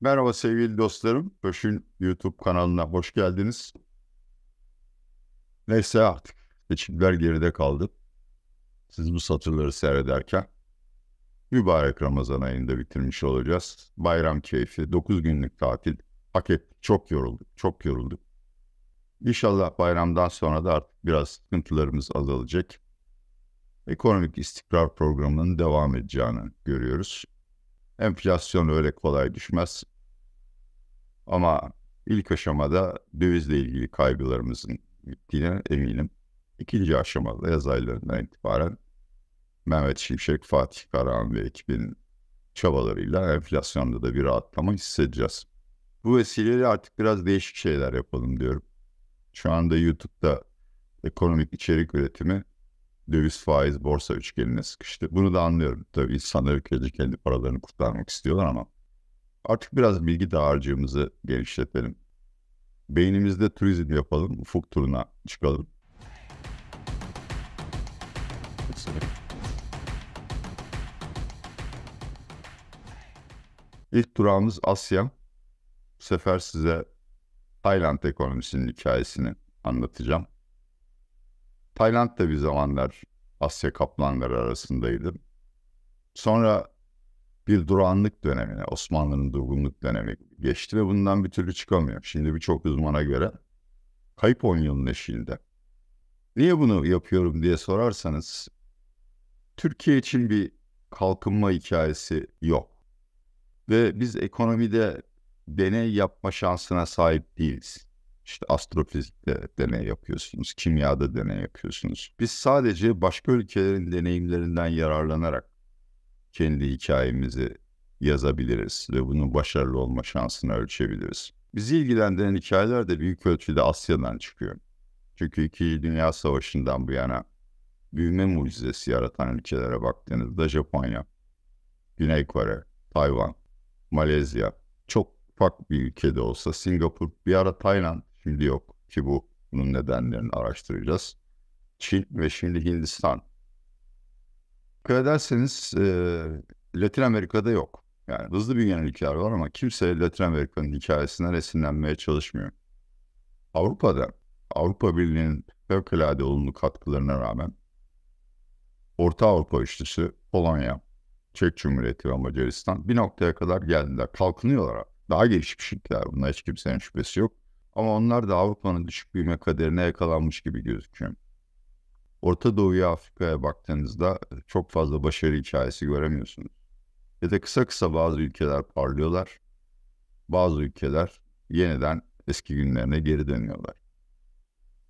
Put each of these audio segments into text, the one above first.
Merhaba sevgili dostlarım. Köşün YouTube kanalına hoş geldiniz. Neyse artık seçimler geride kaldı. Siz bu satırları seyrederken mübarek Ramazan ayında bitirmiş olacağız. Bayram keyfi, 9 günlük tatil. Hak ettik, çok yorulduk, çok yorulduk. İnşallah bayramdan sonra da artık biraz sıkıntılarımız azalacak. Ekonomik istikrar programının devam edeceğini görüyoruz. Enflasyon öyle kolay düşmez. Ama ilk aşamada dövizle ilgili kaygılarımızın gittiğine eminim. İkinci aşamada yaz aylarından itibaren Mehmet Şimşek, Fatih Karahan ve ekibinin çabalarıyla enflasyonda da bir rahatlama hissedeceğiz. Bu vesileyle artık biraz değişik şeyler yapalım diyorum. Şu anda YouTube'da ekonomik içerik üretimi döviz faiz borsa üçgenine sıkıştı. Bunu da anlıyorum. Tabii insanlar ülkece kendi paralarını kurtarmak istiyorlar ama artık biraz bilgi dağarcığımızı genişletelim. Beynimizde turizm yapalım, ufuk turuna çıkalım. İlk durağımız Asya. Bu sefer size Tayland ekonomisinin hikayesini anlatacağım. Tayland da bir zamanlar Asya kaplanları arasındaydı. Sonra bir durağanlık dönemine, Osmanlı'nın durgunluk dönemi geçti ve bundan bir türlü çıkamıyor. Şimdi birçok uzmana göre kayıp 10 yılın eşiğinde. Niye bunu yapıyorum diye sorarsanız, Türkiye için bir kalkınma hikayesi yok. Ve biz ekonomide deney yapma şansına sahip değiliz. İşte astrofizikte deney yapıyorsunuz, kimyada deney yapıyorsunuz. Biz sadece başka ülkelerin deneyimlerinden yararlanarak kendi hikayemizi yazabiliriz ve bunun başarılı olma şansını ölçebiliriz. Bizi ilgilendiren hikayeler de büyük ölçüde Asya'dan çıkıyor. Çünkü iki Dünya Savaşı'ndan bu yana büyüme mucizesi yaratan ülkelere baktığınızda Japonya, Güney Kore, Tayvan, Malezya çok ufak bir ülkede olsa Singapur, bir ara Tayland Şili yok ki bu bunun nedenlerini araştıracağız. Çin ve şimdi Hindistan. Dikkat ederseniz e, Latin Amerika'da yok. Yani hızlı büyüyen ülkeler var ama kimse Latin Amerika'nın hikayesinden esinlenmeye çalışmıyor. Avrupa'da, Avrupa Birliği'nin fevkalade olumlu katkılarına rağmen Orta Avrupa üçlüsü Polonya, Çek Cumhuriyeti ve Macaristan bir noktaya kadar geldiler. Kalkınıyorlar. Daha gelişmiş ülkeler. Buna hiç kimsenin şüphesi yok. Ama onlar da Avrupa'nın düşük büyüme kaderine yakalanmış gibi gözüküyor. Orta Doğu'ya, Afrika'ya baktığınızda e, çok fazla başarı hikayesi göremiyorsunuz. Ya da kısa kısa bazı ülkeler parlıyorlar. Bazı ülkeler yeniden eski günlerine geri dönüyorlar.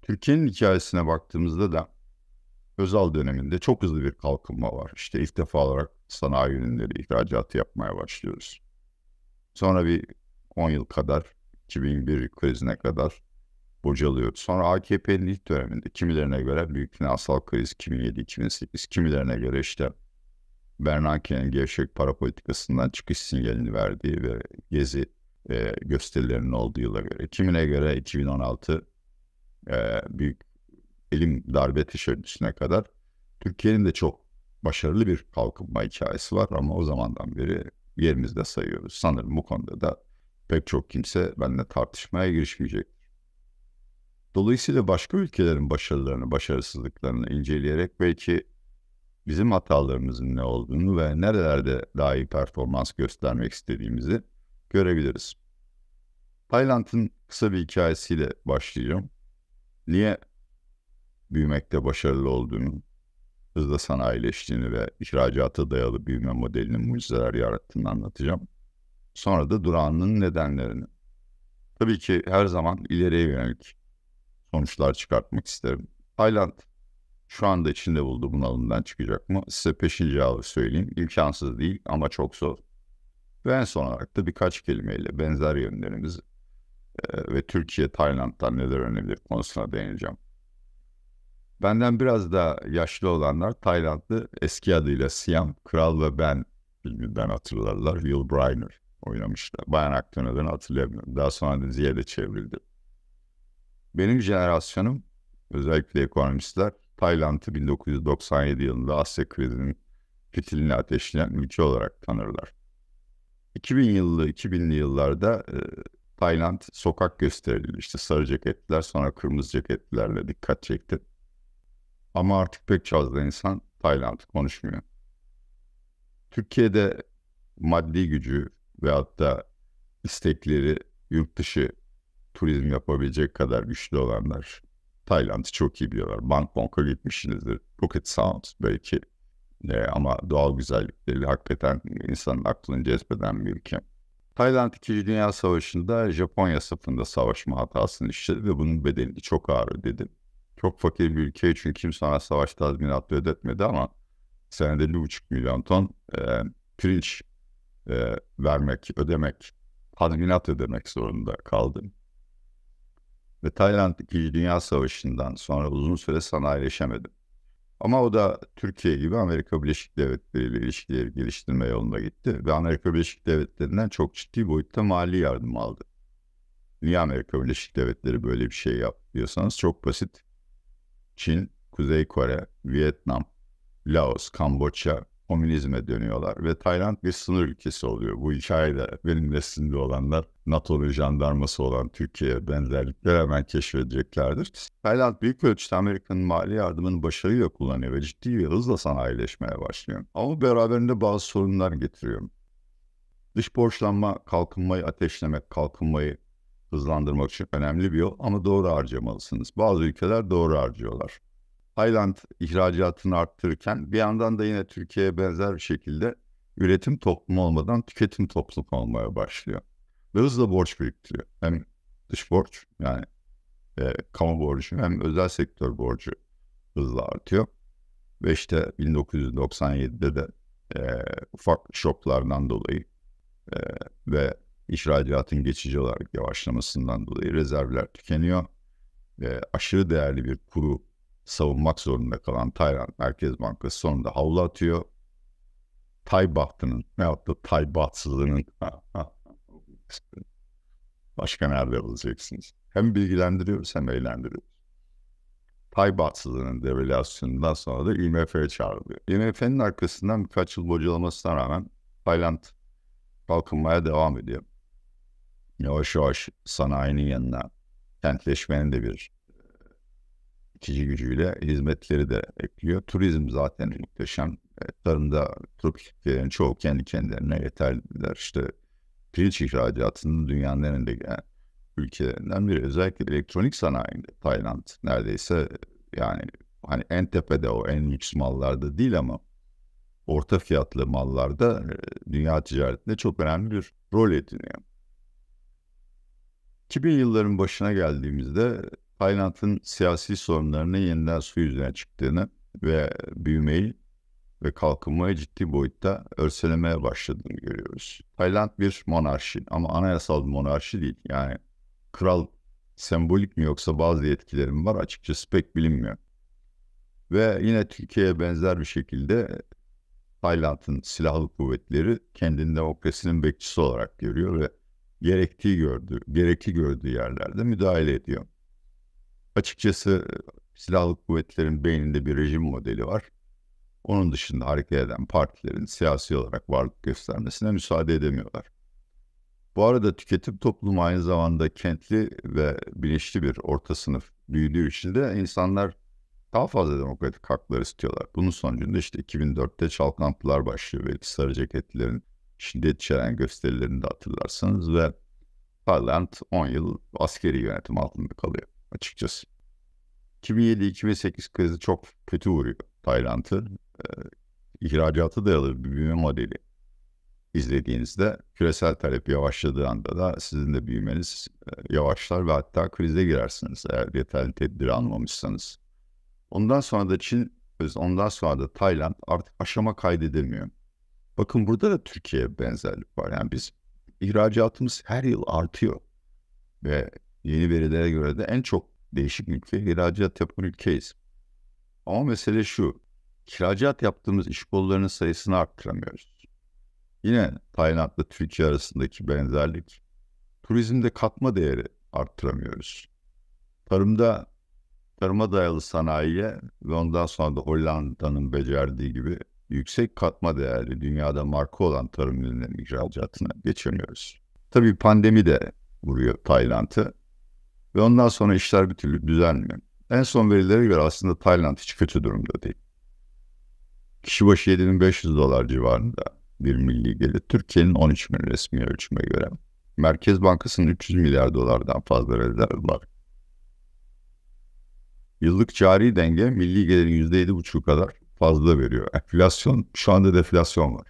Türkiye'nin hikayesine baktığımızda da Özal döneminde çok hızlı bir kalkınma var. İşte ilk defa olarak sanayi ürünleri ihracatı yapmaya başlıyoruz. Sonra bir 10 yıl kadar 2001 krizine kadar bocalıyor. Sonra AKP'nin ilk döneminde kimilerine göre büyük finansal kriz 2007-2008, kimilerine göre işte Bernanke'nin gevşek para politikasından çıkış sinyalini verdiği ve gezi e, gösterilerinin olduğu yıla göre. Kimine göre 2016 e, büyük elim darbe teşebbüsüne kadar Türkiye'nin de çok başarılı bir kalkınma hikayesi var ama o zamandan beri yerimizde sayıyoruz. Sanırım bu konuda da pek çok kimse benimle tartışmaya girişmeyecek. Dolayısıyla başka ülkelerin başarılarını, başarısızlıklarını inceleyerek belki bizim hatalarımızın ne olduğunu ve nerelerde daha iyi performans göstermek istediğimizi görebiliriz. Tayland'ın kısa bir hikayesiyle başlayacağım. Niye büyümekte başarılı olduğunu, hızla sanayileştiğini ve ihracata dayalı büyüme modelinin mucizeler yarattığını anlatacağım sonra da durağının nedenlerini. Tabii ki her zaman ileriye yönelik sonuçlar çıkartmak isterim. Tayland şu anda içinde buldu bunalımdan çıkacak mı? Size peşin cevabı söyleyeyim. İmkansız değil ama çok zor. Ve en son olarak da birkaç kelimeyle benzer yönlerimiz ve Türkiye Tayland'dan neler öğrenebilir konusuna değineceğim. Benden biraz da yaşlı olanlar Taylandlı eski adıyla Siam Kral ve Ben filminden hatırlarlar Will Bryner. Oynamıştı. Bayan Aktan adını hatırlayamıyorum. Daha sonra diziye de çevrildi. Benim jenerasyonum özellikle ekonomistler Tayland'ı 1997 yılında Asya krizinin fitilini ateşleyen ülke olarak tanırlar. 2000 yıllı 2000'li yıllarda e, Tayland sokak gösterildi. İşte sarı ceketler sonra kırmızı ceketlerle dikkat çekti. Ama artık pek fazla insan Tayland konuşmuyor. Türkiye'de maddi gücü, ve hatta istekleri yurt dışı turizm yapabilecek kadar güçlü olanlar Tayland'ı çok iyi biliyorlar. Bangkok'a gitmişsinizdir. Phuket Sound belki e, ama doğal güzellikleri hakikaten insanın aklını cezbeden bir ülke. Tayland 2. Dünya Savaşı'nda Japonya safında savaşma hatasını işledi ve bunun bedelini çok ağır ödedi. Çok fakir bir ülke çünkü kimse ona savaş tazminatı ödetmedi ama senede 1,5 milyon ton e, pirinç e, vermek, ödemek, tazminat ödemek zorunda kaldım. Ve Tayland 2. Dünya Savaşı'ndan sonra uzun süre sanayileşemedim. Ama o da Türkiye gibi Amerika Birleşik Devletleri ile ilişkileri geliştirme yolunda gitti ve Amerika Birleşik Devletleri'nden çok ciddi boyutta mali yardım aldı. Niye Amerika Birleşik Devletleri böyle bir şey yap diyorsanız çok basit. Çin, Kuzey Kore, Vietnam, Laos, Kamboçya, komünizme dönüyorlar ve Tayland bir sınır ülkesi oluyor. Bu hikayede benim neslimde olanlar ve jandarması olan Türkiye'ye benzerlikler hemen keşfedeceklerdir. Tayland büyük ölçüde Amerika'nın mali yardımını başarıyla kullanıyor ve ciddi bir hızla sanayileşmeye başlıyor. Ama beraberinde bazı sorunlar getiriyor. Dış borçlanma kalkınmayı ateşlemek, kalkınmayı hızlandırmak için önemli bir yol ama doğru harcamalısınız. Bazı ülkeler doğru harcıyorlar. Tayland ihracatını arttırırken bir yandan da yine Türkiye'ye benzer bir şekilde üretim toplumu olmadan tüketim toplumu olmaya başlıyor. Ve hızla borç biriktiriyor. Hem dış borç yani e, kamu borcu hem özel sektör borcu hızla artıyor. Ve işte 1997'de de e, ufak şoklardan dolayı e, ve ihracatın geçici olarak yavaşlamasından dolayı rezervler tükeniyor. E, aşırı değerli bir kuru savunmak zorunda kalan Tayland Merkez Bankası sonunda havlu atıyor. Tay bahtının ne da Tay bahtsızlığının başka nerede bulacaksınız? Hem bilgilendiriyoruz hem eğlendiriyoruz. Tay bahtsızlığının devalüasyonundan sonra da IMF'ye çağrılıyor. IMF'nin arkasından birkaç yıl bocalamasına rağmen Tayland kalkınmaya devam ediyor. Yavaş yavaş sanayinin yanına kentleşmenin de bir itici gücüyle hizmetleri de ekliyor. Turizm zaten muhteşem. E, tarımda tropiklerin çoğu kendi kendilerine yeterliler. İşte pirinç ihracatının dünyanın en önde gelen ülkelerinden biri. Özellikle elektronik sanayinde Tayland neredeyse e, yani hani en tepede o en lüks mallarda değil ama orta fiyatlı mallarda e, dünya ticaretinde çok önemli bir rol ediniyor. 2000 yılların başına geldiğimizde Tayland'ın siyasi sorunlarını yeniden su yüzüne çıktığını ve büyümeyi ve kalkınmayı ciddi boyutta örselemeye başladığını görüyoruz. Tayland bir monarşi ama anayasal bir monarşi değil. Yani kral sembolik mi yoksa bazı yetkilerim var açıkçası pek bilinmiyor. Ve yine Türkiye'ye benzer bir şekilde Tayland'ın silahlı kuvvetleri kendini demokrasinin bekçisi olarak görüyor ve gerektiği gördüğü, gerekli gördüğü yerlerde müdahale ediyor açıkçası e, silahlı kuvvetlerin beyninde bir rejim modeli var. Onun dışında hareket eden partilerin siyasi olarak varlık göstermesine müsaade edemiyorlar. Bu arada tüketim toplumu aynı zamanda kentli ve bilinçli bir orta sınıf büyüdüğü için de insanlar daha fazla demokratik haklar istiyorlar. Bunun sonucunda işte 2004'te çalkantılar başlıyor. Belki sarı ceketlerin şiddet içeren gösterilerini de hatırlarsınız ve Tayland 10 yıl askeri yönetim altında kalıyor açıkçası. 2007-2008 krizi çok kötü vuruyor Tayland'ı. Ee, ihracata dayalı bir büyüme modeli izlediğinizde küresel talep yavaşladığı anda da sizin de büyümeniz e, yavaşlar ve hatta krize girersiniz eğer yeterli tedbiri almamışsanız. Ondan sonra da Çin, ondan sonra da Tayland artık aşama kaydedilmiyor. Bakın burada da Türkiye benzerlik var. Yani biz ihracatımız her yıl artıyor ve Yeni verilere göre de en çok değişik ülke ihracat yapan ülkeyiz. Ama mesele şu, ihracat yaptığımız iş kollarının sayısını arttıramıyoruz. Yine Tayland'la Türkiye arasındaki benzerlik. Turizmde katma değeri arttıramıyoruz. Tarımda tarıma dayalı sanayiye ve ondan sonra da Hollanda'nın becerdiği gibi yüksek katma değerli dünyada marka olan tarım ürünlerinin ihracatına geçemiyoruz. Tabii pandemi de vuruyor Tayland'ı. Ve ondan sonra işler bir türlü düzelmiyor. En son verilere göre aslında Tayland hiç kötü durumda değil. Kişi başı 7500 dolar civarında bir milli gelir. Türkiye'nin 13 milyon resmi ölçüme göre. Merkez Bankası'nın 300 milyar dolardan fazla rezervi var. Yıllık cari denge milli gelirin %7,5 kadar fazla veriyor. Enflasyon, şu anda deflasyon var.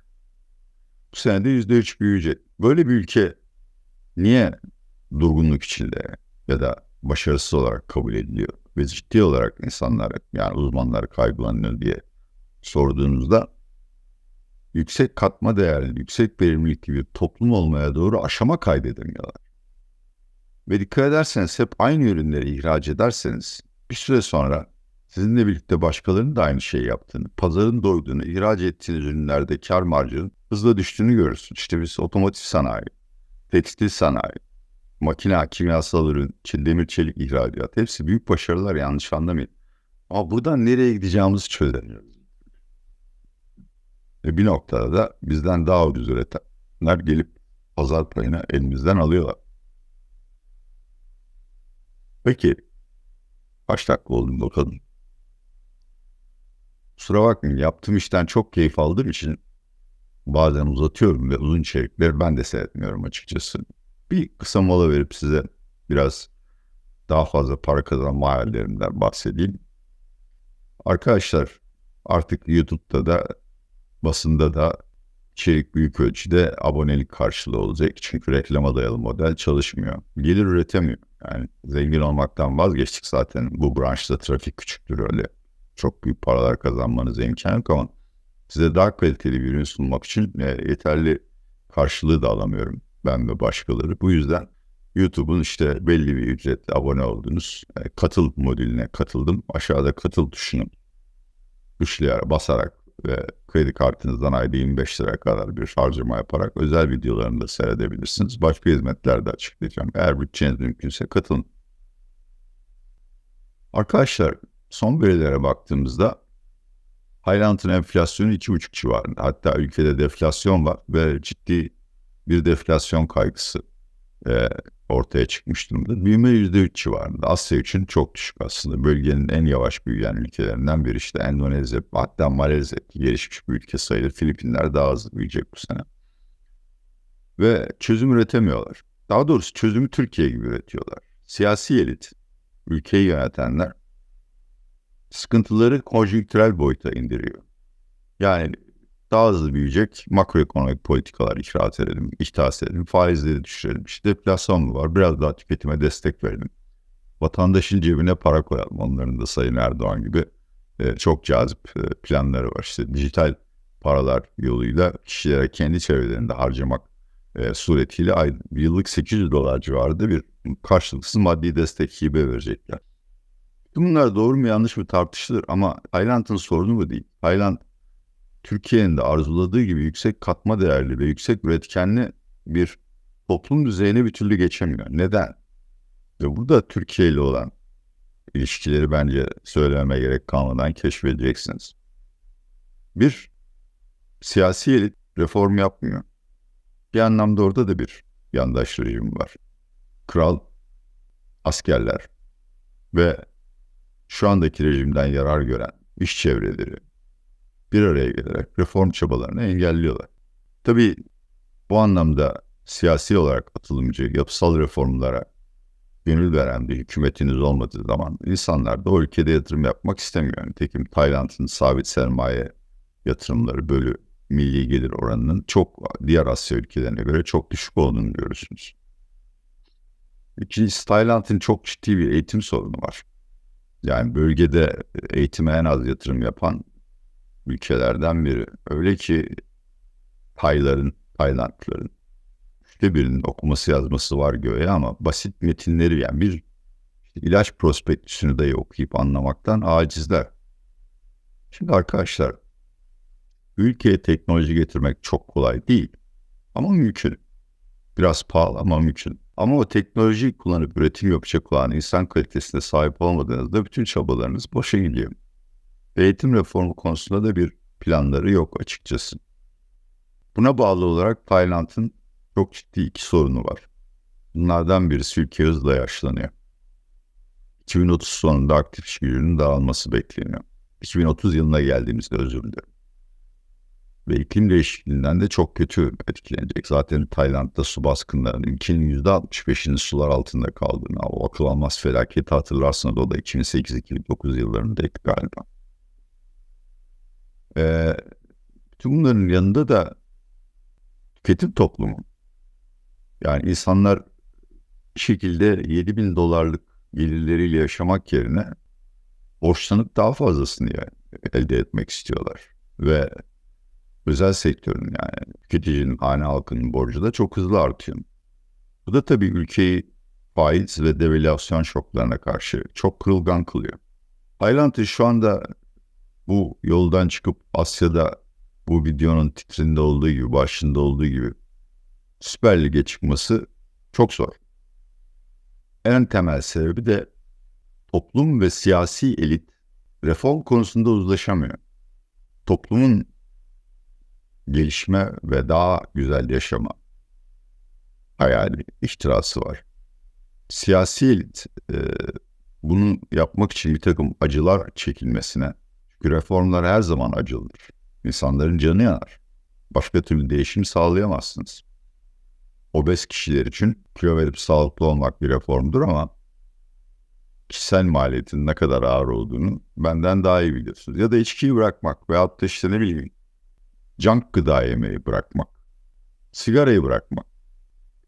Bu sene senede %3 büyüyecek. Böyle bir ülke niye durgunluk içinde? ya da başarısız olarak kabul ediliyor. Ve ciddi olarak insanlar yani uzmanlar kaygılanıyor diye sorduğunuzda yüksek katma değerli, yüksek verimlilik gibi toplum olmaya doğru aşama kaydedemiyorlar. Ve dikkat ederseniz hep aynı ürünleri ihraç ederseniz bir süre sonra sizinle birlikte başkalarının da aynı şeyi yaptığını, pazarın doyduğunu, ihraç ettiğiniz ürünlerde kar marjının hızla düştüğünü görürsünüz. İşte biz otomotiv sanayi, tekstil sanayi, makine, kimyasal ürün, demir çelik ihracat hepsi büyük başarılar yanlış anlamayın. Ama buradan nereye gideceğimizi çözemiyoruz. Ve bir noktada da bizden daha ucuz üretenler gelip pazar payını elimizden alıyorlar. Peki kaç dakika oldu bakalım. Kusura bakmayın yaptığım işten çok keyif aldığım için bazen uzatıyorum ve uzun içerikleri ben de seyretmiyorum açıkçası bir kısa mola verip size biraz daha fazla para kazanma hayallerimden bahsedeyim. Arkadaşlar artık YouTube'da da basında da içerik büyük ölçüde abonelik karşılığı olacak. Çünkü reklama dayalı model çalışmıyor. Gelir üretemiyor. Yani zengin olmaktan vazgeçtik zaten. Bu branşta trafik küçüktür öyle. Çok büyük paralar kazanmanız imkan yok ama size daha kaliteli bir ürün sunmak için e, yeterli karşılığı da alamıyorum ben ve başkaları. Bu yüzden YouTube'un işte belli bir ücretle abone oldunuz. E, katıl modülüne katıldım. Aşağıda katıl tuşunu tuşlayarak basarak ve kredi kartınızdan ayda 25 lira kadar bir harcama yaparak özel videolarını da seyredebilirsiniz. Başka hizmetler de açıklayacağım. Eğer bütçeniz mümkünse katılın. Arkadaşlar son verilere baktığımızda Hayland'ın enflasyonu 2,5 civarında. Hatta ülkede deflasyon var ve ciddi bir deflasyon kaygısı e, ortaya çıkmış durumda. Büyüme %3 civarında. Asya için çok düşük aslında. Bölgenin en yavaş büyüyen ülkelerinden biri işte Endonezya, hatta Malezya gelişmiş bir ülke sayılır. Filipinler daha hızlı büyüyecek bu sene. Ve çözüm üretemiyorlar. Daha doğrusu çözümü Türkiye gibi üretiyorlar. Siyasi elit, ülkeyi yönetenler sıkıntıları konjüktürel boyuta indiriyor. Yani daha hızlı büyüyecek makroekonomik politikalar icraat edelim, ihtas edelim, faizleri düşürelim. İşte deflasyon mu var? Biraz daha tüketime destek verelim. Vatandaşın cebine para koyalım. Onların da Sayın Erdoğan gibi e, çok cazip e, planları var. İşte dijital paralar yoluyla kişilere kendi çevrelerinde harcamak e, suretiyle ay, yıllık 800 dolar civarında bir karşılıksız maddi destek hibe verecekler. Bunlar doğru mu yanlış mı tartışılır ama Tayland'ın sorunu bu değil. Tayland Türkiye'nin de arzuladığı gibi yüksek katma değerli ve yüksek üretkenli bir toplum düzeyine bir türlü geçemiyor. Neden? Ve burada Türkiye ile olan ilişkileri bence söylememe gerek kalmadan keşfedeceksiniz. Bir, siyasi elit reform yapmıyor. Bir anlamda orada da bir yandaş rejim var. Kral, askerler ve şu andaki rejimden yarar gören iş çevreleri, bir araya gelerek reform çabalarını engelliyorlar. Tabii bu anlamda siyasi olarak atılımcı, yapısal reformlara gönül veren bir hükümetiniz olmadığı zaman insanlar da o ülkede yatırım yapmak istemiyor. Nitekim Tayland'ın sabit sermaye yatırımları bölü milli gelir oranının çok diğer Asya ülkelerine göre çok düşük olduğunu görürsünüz. İkincisi Tayland'ın çok ciddi bir eğitim sorunu var. Yani bölgede eğitime en az yatırım yapan ülkelerden biri. Öyle ki Tayların, Taylandların üçte birinin okuması yazması var göğe ama basit metinleri yani bir işte ilaç prospektüsünü de okuyup anlamaktan acizler. Şimdi arkadaşlar ülkeye teknoloji getirmek çok kolay değil ama mümkün. Biraz pahalı ama mümkün. Ama o teknolojiyi kullanıp üretim yapacak olan insan kalitesine sahip olmadığınızda bütün çabalarınız boşa gidiyor. Eğitim reformu konusunda da bir planları yok açıkçası. Buna bağlı olarak Tayland'ın çok ciddi iki sorunu var. Bunlardan birisi ülke hızla yaşlanıyor. 2030 sonunda aktif iş gücünün dağılması bekleniyor. 2030 yılına geldiğimizde özür dilerim. Ve iklim değişikliğinden de çok kötü etkilenecek. Zaten Tayland'da su baskınlarının ülkenin %65'inin sular altında kaldığını, o akıl almaz felaketi hatırlarsanız o da 2008-2009 yıllarında galiba. E, bütün bunların yanında da tüketim toplumu. Yani insanlar bir şekilde 7 bin dolarlık gelirleriyle yaşamak yerine borçlanıp daha fazlasını yani elde etmek istiyorlar. Ve özel sektörün yani tüketicinin, hane halkının borcu da çok hızlı artıyor. Bu da tabii ülkeyi faiz ve devalüasyon şoklarına karşı çok kırılgan kılıyor. Tayland'ı şu anda bu yoldan çıkıp Asya'da bu videonun titrinde olduğu gibi, başında olduğu gibi Süper Lig'e çıkması çok zor. En temel sebebi de toplum ve siyasi elit reform konusunda uzlaşamıyor. Toplumun gelişme ve daha güzel yaşama hayali, ihtirası var. Siyasi elit e, bunu yapmak için bir takım acılar çekilmesine çünkü reformlar her zaman acılıdır. İnsanların canı yanar. Başka türlü değişim sağlayamazsınız. Obez kişiler için kilo verip sağlıklı olmak bir reformdur ama kişisel maliyetin ne kadar ağır olduğunu benden daha iyi biliyorsunuz. Ya da içkiyi bırakmak veyahut da işte ne bileyim junk gıda yemeyi bırakmak, sigarayı bırakmak.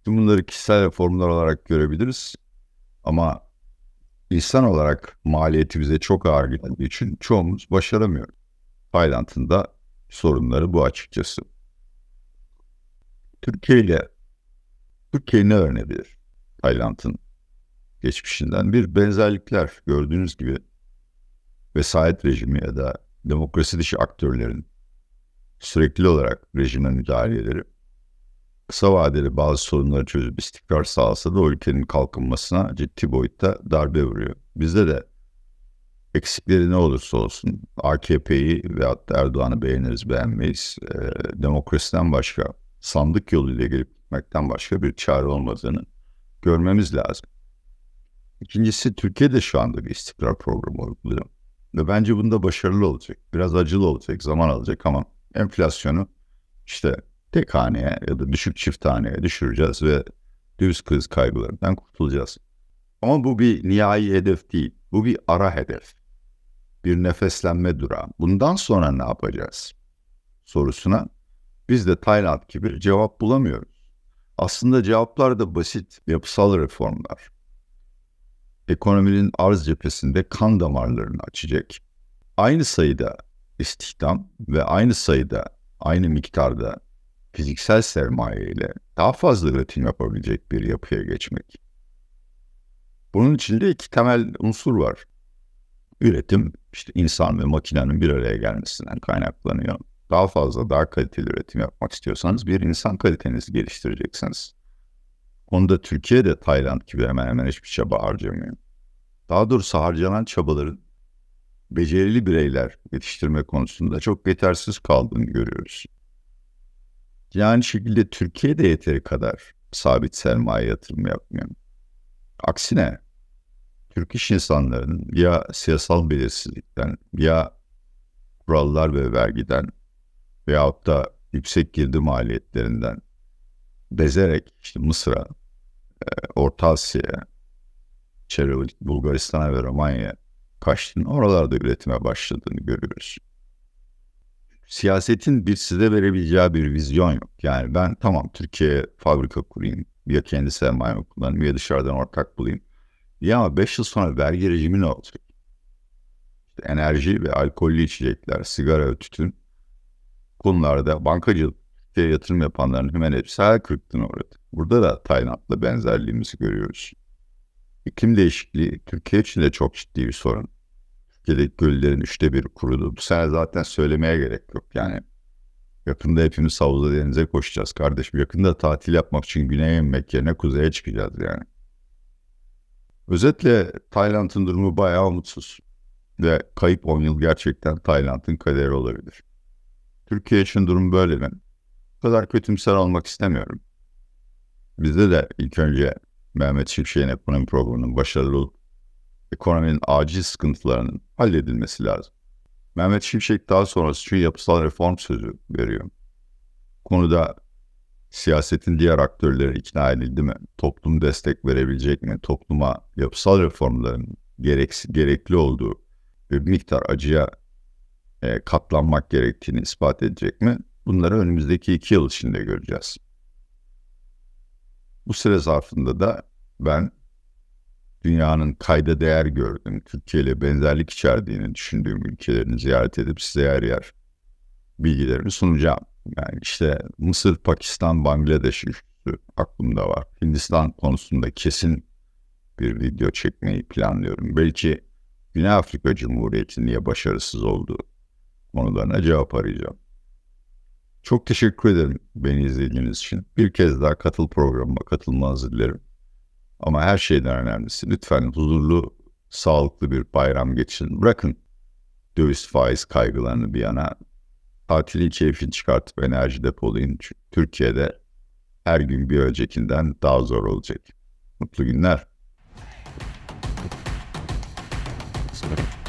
Bunları kişisel reformlar olarak görebiliriz ama insan olarak maliyeti bize çok ağır geldiği için çoğumuz başaramıyoruz. Tayland'ın da sorunları bu açıkçası. Türkiye ile Türkiye ne öğrenebilir Tayland'ın geçmişinden? Bir benzerlikler gördüğünüz gibi vesayet rejimi ya da demokrasi dışı aktörlerin sürekli olarak rejime müdahaleleri kısa vadeli bazı sorunları çözüp istikrar sağlasa da o ülkenin kalkınmasına ciddi boyutta darbe vuruyor. Bizde de eksikleri ne olursa olsun AKP'yi ve hatta Erdoğan'ı beğeniriz beğenmeyiz e, demokrasiden başka sandık yoluyla gelip gitmekten başka bir çare olmadığını görmemiz lazım. İkincisi Türkiye'de şu anda bir istikrar programı uyguluyor. Ve bence bunda başarılı olacak. Biraz acılı olacak, zaman alacak ama enflasyonu işte tek haneye ya da düşük çift haneye düşüreceğiz ve döviz kriz kaygılarından kurtulacağız. Ama bu bir nihai hedef değil. Bu bir ara hedef. Bir nefeslenme durağı. Bundan sonra ne yapacağız? Sorusuna biz de Tayland gibi cevap bulamıyoruz. Aslında cevaplar da basit yapısal reformlar. Ekonominin arz cephesinde kan damarlarını açacak. Aynı sayıda istihdam ve aynı sayıda, aynı miktarda fiziksel sermaye ile daha fazla üretim yapabilecek bir yapıya geçmek. Bunun içinde iki temel unsur var. Üretim, işte insan ve makinenin bir araya gelmesinden kaynaklanıyor. Daha fazla, daha kaliteli üretim yapmak istiyorsanız bir insan kalitenizi geliştireceksiniz. Onu Onda Türkiye'de Tayland gibi hemen hemen hiçbir çaba harcamıyor. Daha doğrusu harcanan çabaların becerili bireyler yetiştirme konusunda çok yetersiz kaldığını görüyoruz. Yani şekilde Türkiye'de yeteri kadar sabit sermaye yatırımı yapmıyor. Aksine Türk iş insanlarının ya siyasal belirsizlikten ya kurallar ve vergiden veyahut da yüksek girdi maliyetlerinden bezerek işte Mısır'a, e, Orta Asya'ya, Çerevik, Bulgaristan'a ve Romanya'ya kaçtığını, oralarda üretime başladığını görüyoruz siyasetin bir size verebileceği bir vizyon yok. Yani ben tamam Türkiye fabrika kurayım ya kendi sermayemi kullanayım ya dışarıdan ortak bulayım. Ya 5 yıl sonra vergi rejimi ne olacak? İşte enerji ve alkollü içecekler, sigara ve tütün konularda bankacılık diye yatırım yapanların hemen hepsi hayal kırıklığına uğradı. Burada da Tayland'la benzerliğimizi görüyoruz. İklim değişikliği Türkiye için de çok ciddi bir sorun. Türkiye'deki göllerin üçte bir kurudu. Bu sene zaten söylemeye gerek yok. Yani yakında hepimiz havuza denize koşacağız kardeşim. Yakında tatil yapmak için güneye inmek yerine kuzeye çıkacağız yani. Özetle Tayland'ın durumu bayağı umutsuz. Ve kayıp 10 yıl gerçekten Tayland'ın kaderi olabilir. Türkiye için durum böyle mi? Bu kadar kötümser almak istemiyorum. Bizde de ilk önce Mehmet Şimşek'in ekonomi programının başarılı olup ekonominin acil sıkıntılarının halledilmesi lazım. Mehmet Şimşek daha sonrası şu yapısal reform sözü veriyor. Konuda siyasetin diğer aktörleri ikna edildi mi? Toplum destek verebilecek mi? Topluma yapısal reformların gereksiz, gerekli olduğu ve bir miktar acıya e, katlanmak gerektiğini ispat edecek mi? Bunları önümüzdeki iki yıl içinde göreceğiz. Bu süre zarfında da ben dünyanın kayda değer gördüğüm, Türkiye ile benzerlik içerdiğini düşündüğüm ülkelerini ziyaret edip size yer yer bilgilerimi sunacağım. Yani işte Mısır, Pakistan, Bangladeş üstü aklımda var. Hindistan konusunda kesin bir video çekmeyi planlıyorum. Belki Güney Afrika Cumhuriyeti niye başarısız oldu konularına cevap arayacağım. Çok teşekkür ederim beni izlediğiniz için. Bir kez daha katıl programıma katılmanızı dilerim. Ama her şeyden önemlisi lütfen huzurlu, sağlıklı bir bayram geçirin. Bırakın döviz faiz kaygılarını bir yana. Tatili keyfini çıkartıp enerji depolayın. Çünkü Türkiye'de her gün bir öncekinden daha zor olacak. Mutlu günler. Sorry.